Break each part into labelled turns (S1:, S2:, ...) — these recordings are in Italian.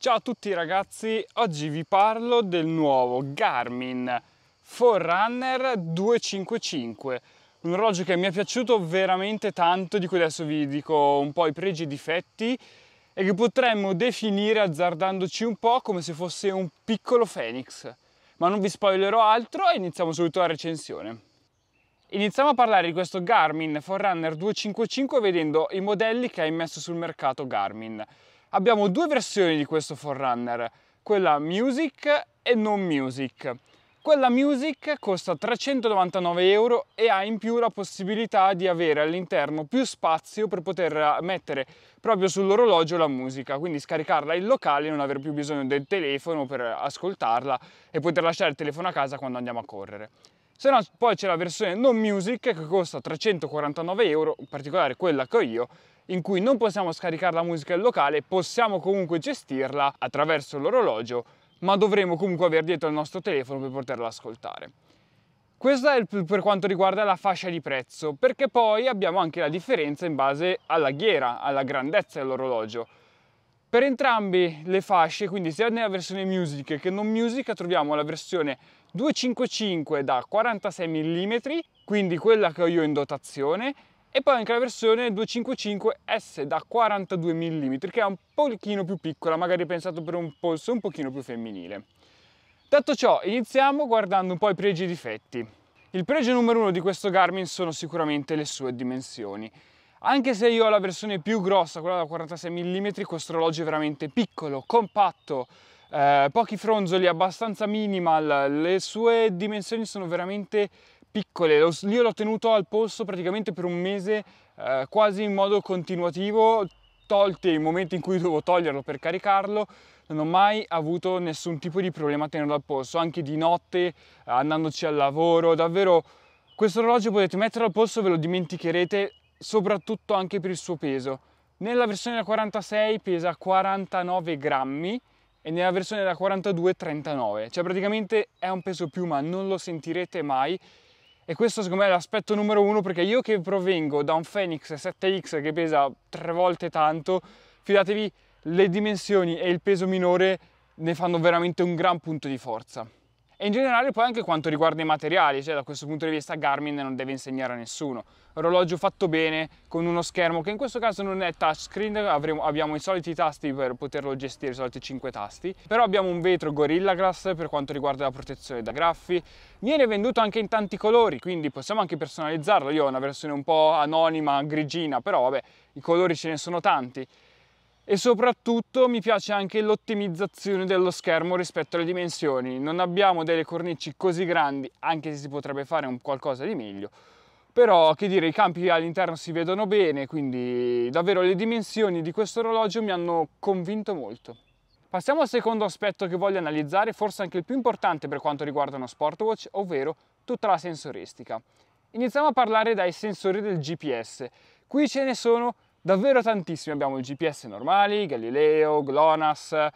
S1: Ciao a tutti ragazzi, oggi vi parlo del nuovo Garmin Forerunner 255 un orologio che mi è piaciuto veramente tanto, di cui adesso vi dico un po' i pregi e i difetti e che potremmo definire azzardandoci un po' come se fosse un piccolo Fenix Ma non vi spoilerò altro e iniziamo subito la recensione. Iniziamo a parlare di questo Garmin Forerunner 255 vedendo i modelli che ha immesso sul mercato Garmin. Abbiamo due versioni di questo Forerunner, quella music e non music. Quella music costa 399 euro e ha in più la possibilità di avere all'interno più spazio per poter eh, mettere proprio sull'orologio la musica, quindi scaricarla in locale e non aver più bisogno del telefono per eh, ascoltarla e poter lasciare il telefono a casa quando andiamo a correre se no poi c'è la versione non music che costa 349 euro, in particolare quella che ho io, in cui non possiamo scaricare la musica in locale, possiamo comunque gestirla attraverso l'orologio, ma dovremo comunque avere dietro il nostro telefono per poterla ascoltare. Questo è per quanto riguarda la fascia di prezzo, perché poi abbiamo anche la differenza in base alla ghiera, alla grandezza dell'orologio. Per entrambe le fasce, quindi sia nella versione music che non music, troviamo la versione 255 da 46 mm, quindi quella che ho io in dotazione, e poi anche la versione 255S da 42 mm, che è un pochino più piccola, magari pensato per un polso un pochino più femminile. Detto ciò, iniziamo guardando un po' i pregi e i difetti. Il pregio numero uno di questo Garmin sono sicuramente le sue dimensioni. Anche se io ho la versione più grossa, quella da 46 mm, questo orologio è veramente piccolo, compatto, eh, pochi fronzoli, abbastanza minimal, le sue dimensioni sono veramente piccole, io l'ho tenuto al polso praticamente per un mese eh, quasi in modo continuativo, tolte i momenti in cui dovevo toglierlo per caricarlo, non ho mai avuto nessun tipo di problema a tenerlo al polso, anche di notte, andandoci al lavoro, davvero questo orologio potete metterlo al polso, ve lo dimenticherete, soprattutto anche per il suo peso. Nella versione 46 pesa 49 grammi, e nella versione da 42 39, cioè praticamente è un peso più ma non lo sentirete mai e questo secondo me è l'aspetto numero uno perché io che provengo da un Fenix 7X che pesa tre volte tanto, fidatevi le dimensioni e il peso minore ne fanno veramente un gran punto di forza. E in generale poi anche quanto riguarda i materiali, cioè da questo punto di vista Garmin non deve insegnare a nessuno. Orologio fatto bene, con uno schermo che in questo caso non è touchscreen, avremo, abbiamo i soliti tasti per poterlo gestire, i soliti 5 tasti, però abbiamo un vetro Gorilla Glass per quanto riguarda la protezione da graffi, viene venduto anche in tanti colori, quindi possiamo anche personalizzarlo, io ho una versione un po' anonima, grigina, però vabbè, i colori ce ne sono tanti e soprattutto mi piace anche l'ottimizzazione dello schermo rispetto alle dimensioni. Non abbiamo delle cornici così grandi, anche se si potrebbe fare un qualcosa di meglio, però che dire, i campi all'interno si vedono bene, quindi davvero le dimensioni di questo orologio mi hanno convinto molto. Passiamo al secondo aspetto che voglio analizzare, forse anche il più importante per quanto riguarda uno sportwatch ovvero tutta la sensoristica. Iniziamo a parlare dai sensori del GPS. Qui ce ne sono davvero tantissimi. Abbiamo il GPS normali, Galileo, GLONASS,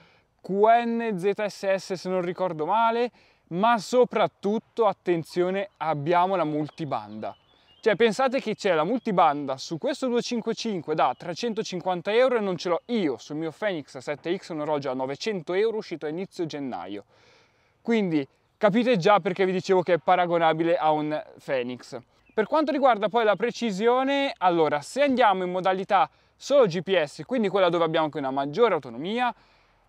S1: QNZSS se non ricordo male, ma soprattutto, attenzione, abbiamo la multibanda. Cioè pensate che c'è la multibanda su questo 255 da 350 euro e non ce l'ho io sul mio Fenix 7X, un orologio a 900 euro uscito a inizio gennaio. Quindi capite già perché vi dicevo che è paragonabile a un Fenix. Per quanto riguarda poi la precisione, allora se andiamo in modalità solo GPS, quindi quella dove abbiamo anche una maggiore autonomia,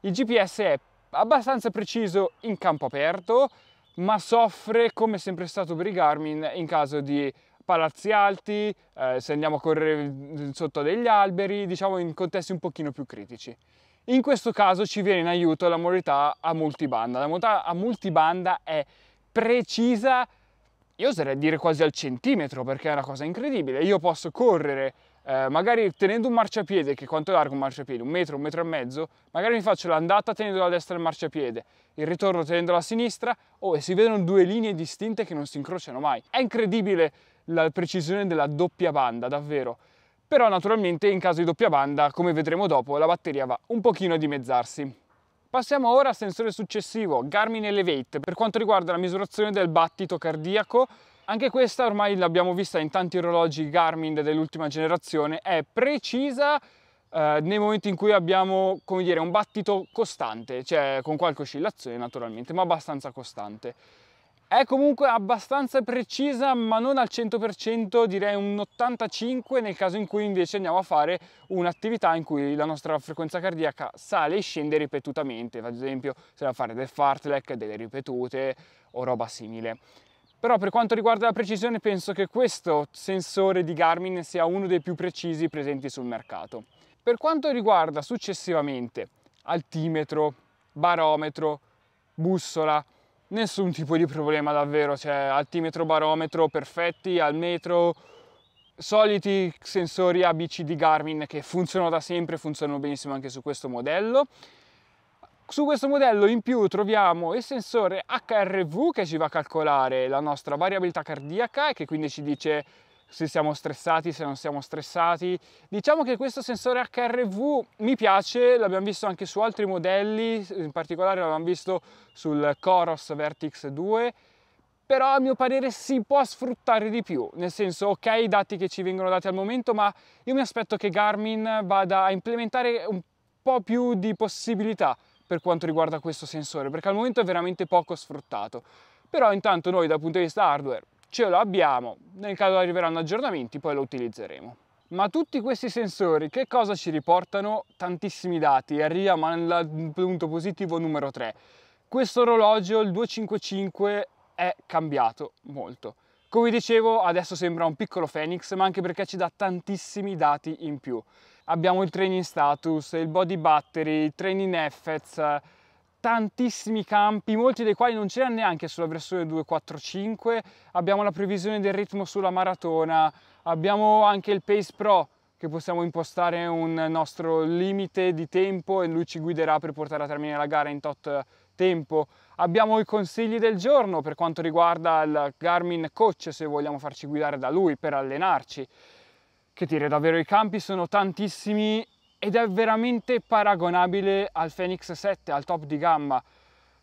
S1: il GPS è abbastanza preciso in campo aperto, ma soffre come sempre stato per i Garmin in caso di palazzi alti, eh, se andiamo a correre sotto degli alberi, diciamo in contesti un pochino più critici. In questo caso ci viene in aiuto la modalità a multibanda. La modalità a multibanda è precisa io oserei dire quasi al centimetro perché è una cosa incredibile. Io posso correre eh, magari tenendo un marciapiede, che quanto è largo un marciapiede? Un metro, un metro e mezzo, magari mi faccio l'andata tenendo la destra il marciapiede, il ritorno tenendo la sinistra, oh, e si vedono due linee distinte che non si incrociano mai. È incredibile la precisione della doppia banda, davvero. Però naturalmente in caso di doppia banda, come vedremo dopo, la batteria va un pochino a dimezzarsi. Passiamo ora al sensore successivo, Garmin Elevate, per quanto riguarda la misurazione del battito cardiaco. Anche questa ormai l'abbiamo vista in tanti orologi Garmin dell'ultima generazione, è precisa eh, nei momenti in cui abbiamo dire, un battito costante, cioè con qualche oscillazione naturalmente, ma abbastanza costante. È comunque abbastanza precisa ma non al 100%, direi un 85% nel caso in cui invece andiamo a fare un'attività in cui la nostra frequenza cardiaca sale e scende ripetutamente, ad esempio se andiamo a fare del fartlek, delle ripetute o roba simile però per quanto riguarda la precisione penso che questo sensore di Garmin sia uno dei più precisi presenti sul mercato. Per quanto riguarda successivamente altimetro, barometro, bussola, nessun tipo di problema davvero, cioè altimetro, barometro perfetti, al metro, soliti sensori ABC di Garmin che funzionano da sempre, funzionano benissimo anche su questo modello. Su questo modello in più troviamo il sensore HRV che ci va a calcolare la nostra variabilità cardiaca e che quindi ci dice se siamo stressati, se non siamo stressati. Diciamo che questo sensore HRV mi piace, l'abbiamo visto anche su altri modelli, in particolare l'abbiamo visto sul Coros Vertix 2, però a mio parere si può sfruttare di più, nel senso ok i dati che ci vengono dati al momento, ma io mi aspetto che Garmin vada a implementare un po' più di possibilità per quanto riguarda questo sensore, perché al momento è veramente poco sfruttato. Però intanto noi dal punto di vista hardware ce lo abbiamo, nel caso arriveranno aggiornamenti poi lo utilizzeremo. Ma tutti questi sensori che cosa ci riportano? Tantissimi dati, arriviamo al punto positivo numero 3. Questo orologio, il 255, è cambiato molto. Come dicevo, adesso sembra un piccolo Phoenix, ma anche perché ci dà tantissimi dati in più. Abbiamo il training status, il body battery, il training effects, tantissimi campi, molti dei quali non c'erano neanche sulla versione 245, abbiamo la previsione del ritmo sulla maratona, abbiamo anche il Pace Pro che possiamo impostare un nostro limite di tempo e lui ci guiderà per portare a termine la gara in tot tempo. Abbiamo i consigli del giorno per quanto riguarda il Garmin Coach se vogliamo farci guidare da lui per allenarci. Che dire, davvero i campi sono tantissimi ed è veramente paragonabile al Fenix 7, al top di gamma.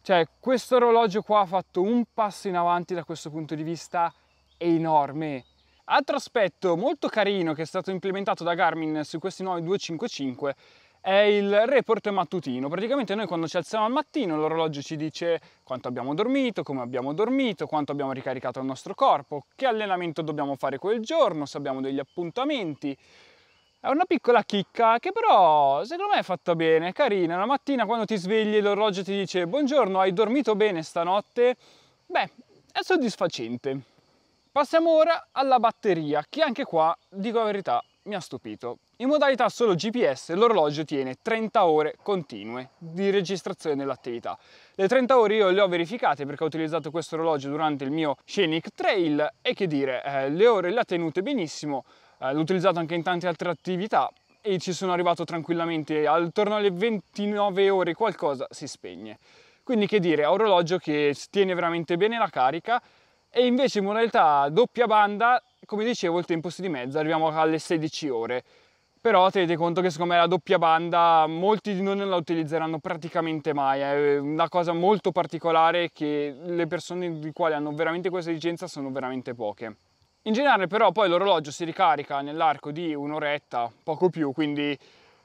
S1: Cioè, questo orologio qua ha fatto un passo in avanti da questo punto di vista enorme. Altro aspetto molto carino che è stato implementato da Garmin su questi nuovi 255 è il report mattutino. Praticamente noi quando ci alziamo al mattino l'orologio ci dice quanto abbiamo dormito, come abbiamo dormito, quanto abbiamo ricaricato il nostro corpo, che allenamento dobbiamo fare quel giorno, se abbiamo degli appuntamenti, è una piccola chicca che però secondo me è fatta bene, è carina. La mattina quando ti svegli l'orologio ti dice buongiorno, hai dormito bene stanotte? Beh, è soddisfacente. Passiamo ora alla batteria, che anche qua, dico la verità, mi ha stupito. In modalità solo GPS l'orologio tiene 30 ore continue di registrazione dell'attività. Le 30 ore io le ho verificate perché ho utilizzato questo orologio durante il mio Scenic Trail e che dire, eh, le ore le ha tenute benissimo, eh, l'ho utilizzato anche in tante altre attività e ci sono arrivato tranquillamente, attorno alle 29 ore qualcosa si spegne. Quindi che dire, è un orologio che tiene veramente bene la carica e invece in modalità doppia banda come dicevo il tempo si dimezza, arriviamo alle 16 ore. Però tenete conto che secondo me la doppia banda molti di noi non la utilizzeranno praticamente mai, è eh. una cosa molto particolare che le persone di quali hanno veramente questa esigenza sono veramente poche. In generale però poi l'orologio si ricarica nell'arco di un'oretta, poco più, quindi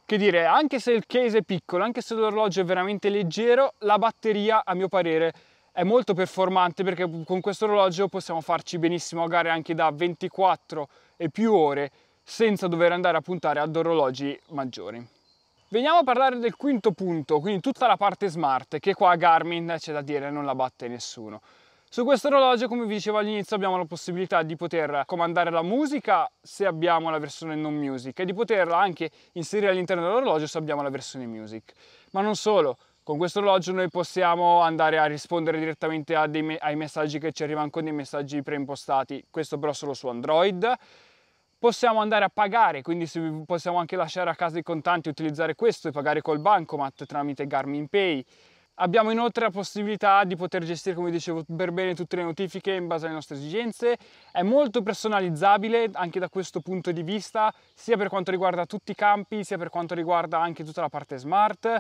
S1: che dire, anche se il case è piccolo, anche se l'orologio è veramente leggero, la batteria a mio parere è molto performante perché con questo orologio possiamo farci benissimo a gare anche da 24 e più ore senza dover andare a puntare ad orologi maggiori. Veniamo a parlare del quinto punto, quindi tutta la parte smart, che qua a Garmin c'è da dire non la batte nessuno. Su questo orologio, come vi dicevo all'inizio, abbiamo la possibilità di poter comandare la musica se abbiamo la versione non music e di poterla anche inserire all'interno dell'orologio se abbiamo la versione music. Ma non solo, con questo orologio noi possiamo andare a rispondere direttamente me ai messaggi che ci arrivano con dei messaggi preimpostati, questo però solo su Android. Possiamo andare a pagare, quindi possiamo anche lasciare a casa i contanti, utilizzare questo e pagare col bancomat tramite Garmin Pay. Abbiamo inoltre la possibilità di poter gestire, come dicevo, per bene tutte le notifiche in base alle nostre esigenze. È molto personalizzabile anche da questo punto di vista, sia per quanto riguarda tutti i campi, sia per quanto riguarda anche tutta la parte smart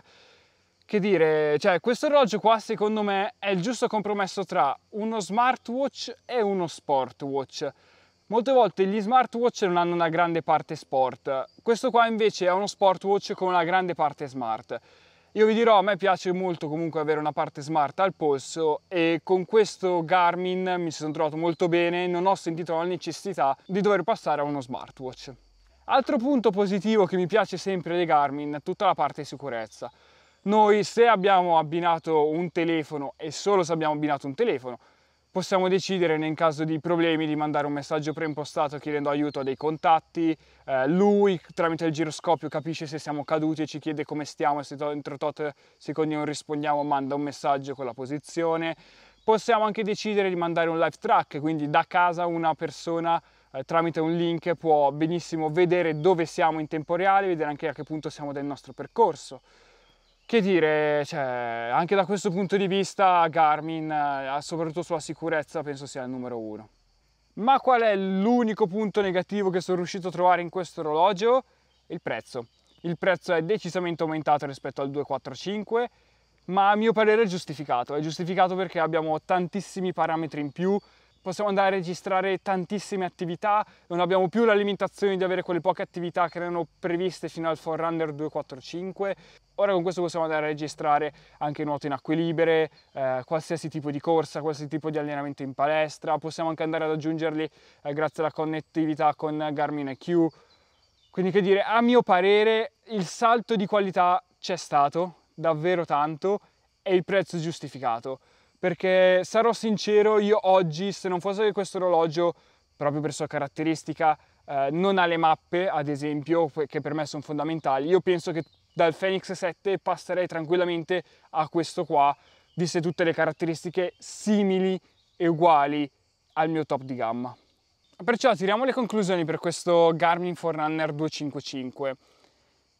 S1: che dire, cioè questo orologio qua secondo me è il giusto compromesso tra uno smartwatch e uno sportwatch. Molte volte gli smartwatch non hanno una grande parte sport, questo qua invece è uno sportwatch con una grande parte smart. Io vi dirò, a me piace molto comunque avere una parte smart al polso e con questo Garmin mi sono trovato molto bene, non ho sentito la necessità di dover passare a uno smartwatch. Altro punto positivo che mi piace sempre dei Garmin è tutta la parte sicurezza. Noi se abbiamo abbinato un telefono e solo se abbiamo abbinato un telefono, possiamo decidere nel caso di problemi di mandare un messaggio preimpostato chiedendo aiuto a dei contatti, eh, lui tramite il giroscopio capisce se siamo caduti e ci chiede come stiamo e se entro tot secondi non rispondiamo manda un messaggio con la posizione. Possiamo anche decidere di mandare un live track, quindi da casa una persona eh, tramite un link può benissimo vedere dove siamo in tempo reale, vedere anche a che punto siamo del nostro percorso. Che dire, cioè, anche da questo punto di vista Garmin, eh, soprattutto sulla sicurezza, penso sia il numero uno. Ma qual è l'unico punto negativo che sono riuscito a trovare in questo orologio? Il prezzo. Il prezzo è decisamente aumentato rispetto al 245, ma a mio parere è giustificato. È giustificato perché abbiamo tantissimi parametri in più, possiamo andare a registrare tantissime attività, non abbiamo più la limitazione di avere quelle poche attività che erano previste fino al Forerunner 245. Ora con questo possiamo andare a registrare anche nuoto in acque libere, eh, qualsiasi tipo di corsa, qualsiasi tipo di allenamento in palestra, possiamo anche andare ad aggiungerli eh, grazie alla connettività con Garmin EQ. Quindi che dire, a mio parere il salto di qualità c'è stato, davvero tanto, e il prezzo giustificato perché sarò sincero, io oggi, se non fosse che questo orologio, proprio per sua caratteristica, eh, non ha le mappe, ad esempio, che per me sono fondamentali, io penso che dal Fenix 7 passerei tranquillamente a questo qua, viste tutte le caratteristiche simili e uguali al mio top di gamma. Perciò tiriamo le conclusioni per questo Garmin Forerunner 255.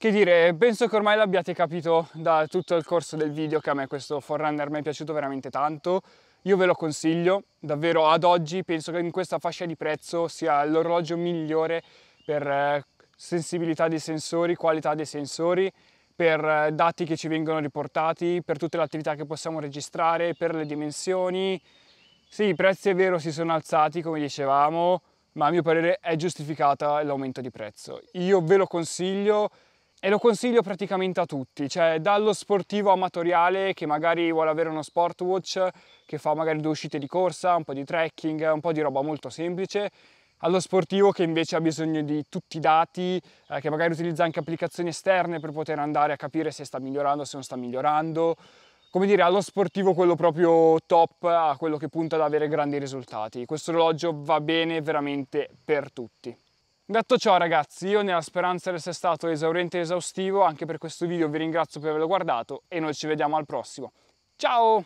S1: Che dire, penso che ormai l'abbiate capito da tutto il corso del video che a me questo Forerunner mi è piaciuto veramente tanto. Io ve lo consiglio, davvero ad oggi penso che in questa fascia di prezzo sia l'orologio migliore per eh, sensibilità dei sensori, qualità dei sensori, per eh, dati che ci vengono riportati, per tutte le attività che possiamo registrare, per le dimensioni. Sì, i prezzi è vero si sono alzati come dicevamo, ma a mio parere è giustificata l'aumento di prezzo. Io ve lo consiglio, e lo consiglio praticamente a tutti, cioè dallo sportivo amatoriale che magari vuole avere uno sportwatch, che fa magari due uscite di corsa, un po' di trekking, un po' di roba molto semplice, allo sportivo che invece ha bisogno di tutti i dati, eh, che magari utilizza anche applicazioni esterne per poter andare a capire se sta migliorando, se non sta migliorando, come dire, allo sportivo quello proprio top, a quello che punta ad avere grandi risultati. Questo orologio va bene veramente per tutti. Detto ciò ragazzi, io nella speranza di essere stato esauriente e esaustivo, anche per questo video vi ringrazio per averlo guardato e noi ci vediamo al prossimo. Ciao!